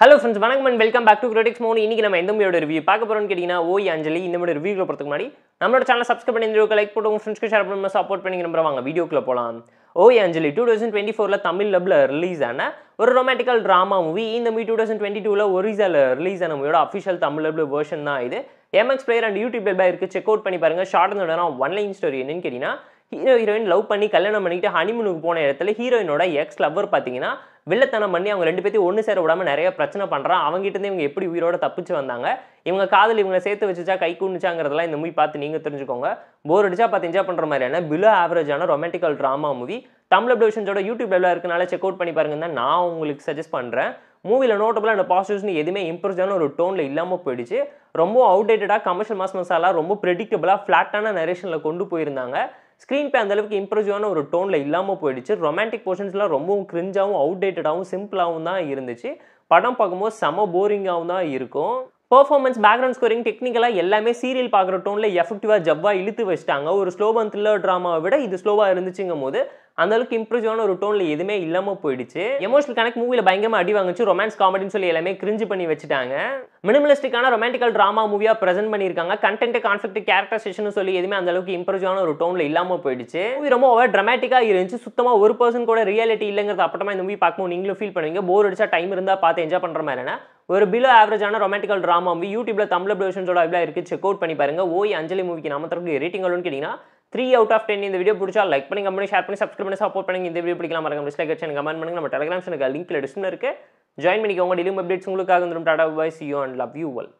hello friends வணக்கம் and welcome back to கிரோடிக்ஸ் மோன் இன்னைக்கு நம்ம எந்த மூவியோட ரிவ்யூ பார்க்க போகிறோம்னு கேட்டிங்கன்னா ஓய் அஞ்சலி இந்த மாதிரி ரிவ்யூவில் போகிறதுக்கு முன்னாடி நம்மளோட சேனல் சப்ஸ்கிரைப் பண்ணி இந்த லைக் போட்டு உங்கள் ஃப்ரெண்ட்ஸ்க்கு ஷேர் பண்ணுமா சப்போர்ட் பண்ணி நம்புகிறோம் வாங்க வீடியோக்குள்ளே போகலாம் ஓய் அஞ்சலி டூ தௌசண்ட் டுவெண்ட்டி ஃபோரில் தமிழ் லப்பில் ரிலீஸ் ஆன ஒரு ரொமாட்டிக்கல் ட்ராமா மூவி இந்த மீ டூ தௌசண்ட் டுவெண்ட்டி டூவில் ஒரிஜினல் ரிலீஸ் ஆன மூவியோட அஃபிஷியல் தமிழ் லப்பில் வேர்ஷன் தான் இது எம்எக்ஸ் பிளேயர் அண்ட் யூடியூப் பை இருக்குது செக் அவுட் பண்ணி பாருங்கள் ஷார்ட் ஒன் லைன் ஸ்டோரி என்னன்னு கேட்டிங்கன்னா ஹீரோ ஹீரோயின் லவ் பண்ணி கல்யாணம் பண்ணிக்கிட்டு ஹனிமூனுக்கு போன இடத்துல ஹீரோயினோட எக்ஸ் லவ்வர் பார்த்தீங்கன்னா வில்லத்தனம் பண்ணி அவங்க ரெண்டு பேர்த்தையும் ஒன்று சேர விடாமல் நிறைய பிரச்சனை பண்ணுறான் அவங்ககிட்டருந்து இவங்க எப்படி உயிரோடு தப்பிச்சு வந்தாங்க இவங்க காதல் இவங்களை சேர்த்து வச்சுச்சா கை கூண்டுச்சாங்கிறதெல்லாம் இந்த மூவி பார்த்து நீங்கள் தெரிஞ்சுக்கோங்க போர் அடிச்சா பார்த்து என்ஜாய் பண்ணுற மாதிரியான பிலோ ஆவரேஜான ரொமான்டிக்கல் ட்ராமா மூவி தமிழ் அப்டேஷன்ஸோட யூடியூப் லெவலாக இருக்கனால செக் அவுட் பண்ணி பாருங்க தான் நான் உங்களுக்கு சஜஸ்ட் பண்ணுறேன் மூவியில் நோட்டபுளாக அந்த பாசிட்டிவ்ஸ்னு எதுவுமே இம்ப்ரெஸ்டான ஒரு டோனில் இல்லாமல் போயிடுச்சு ரொம்ப அவுடேட்டடாக கமர்ஷியல் மாஸ் மசாலா ரொம்ப ப்ரெடிக்டபுளாக ஃப்ளாட்டான நரேஷனில் கொண்டு போயிருந்தாங்க ஸ்க்ரீன் பே அந்தளவுக்கு இம்ப்ரெசிவான ஒரு டோனில் இல்லாமல் போயிடுச்சு ரொமான்டிக் போர்ஷன்ஸ்லாம் ரொம்பவும் கிரிஞ்சாகவும் அவுடேட்டடாகவும் சிம்பிளாகவும் தான் இருந்துச்சு படம் பார்க்கும்போது செம போரிங்காகவும் தான் இருக்கும் பர்ஃபார்மன்ஸ் பேக்ரவுண்ட் ஸ்கோரிங் டெக்னிக்கலாக எல்லாமே சீரியல் பார்க்குற டோனில் எஃபெக்டிவாக ஜவ்வாக இழுத்து வச்சிட்டாங்க ஒரு ஸ்லோவன் த்ரில்லர் ட்ராமாவை விட இது ஸ்லோவாக இருந்துச்சுங்கும் போது அந்தளவுக்கு ஆன ஒரு டோனில் எதுவுமே இல்லாமல் போயிடுச்சு எமோஷனல் கனெக்ட் மூவியில் பயங்கரமாக அடி வாங்கிச்சு ரொமான்ஸ் காமெடின்னு சொல்லி எல்லாமே கிரிஞ்சு பண்ணி வச்சுட்டாங்க மினிமலிஸ்டிக்கான ரொமான்டிக்கல் ட்ராமா மூவியாக ப்ரெசென்ட் பண்ணியிருக்காங்க கண்டென்ட் கான்ஃபிளிக் கேரக்டரைசேஷன் சொல்லி எதுவுமே அந்த அளவுக்கு ஆன ஒரு டோனில் இல்லாமல் போயிடுச்சு மூவி ரொம்ப ஓவர் ட்ராமட்டிக்காக இருந்துச்சு சுத்தமாக ஒரு பர்சன் கூட ரியாலிட்டி இல்லைங்கிறது அப்புறமா இந்த மூவி பார்க்கும்போது நீங்களும் ஃபீல் பண்ணுவீங்க போர் அடிச்சா டைம் இருந்தால் பார்த்து என்ஜாய் பண்ணுற மாதிரினா ஒரு பிலோ ஆவரேஜான ரொமான்டிக்கல் ட்ராமா மூவி யூடியூப்ல தமிழ் ப்ரொவிஷன்ஸோட அப்படிலாம் இருக்கு செக் அவுட் பண்ணி பாருங்க ஓய் அஞ்சலி மூவிக்கு நாமத்திற்கு ரேட்டிங் கேட்டிங்கன்னா த்ரீ அவுட் ஆஃப் டென் இந்த வீடியோ பிடிச்சா லைக் பண்ணி கம்பெனி ஷேர் பண்ணி சப்ஸ்கிரைப் பண்ணி சப்போர்ட் பண்ணி இந்த வீடியோ பிடிக்கலாம் மறக்காம டிஸ்லைக் வச்சு கமெண்ட் பண்ணுங்க நம்ம டெலிகிராம் எனக்கு லிங்க்ல டிஸ்பிளே இருக்கு ஜாயின் பண்ணிக்கோங்க டெலிவரி அப்டேட்ஸ் உங்களுக்காக வந்துடும் tata bye you and love you well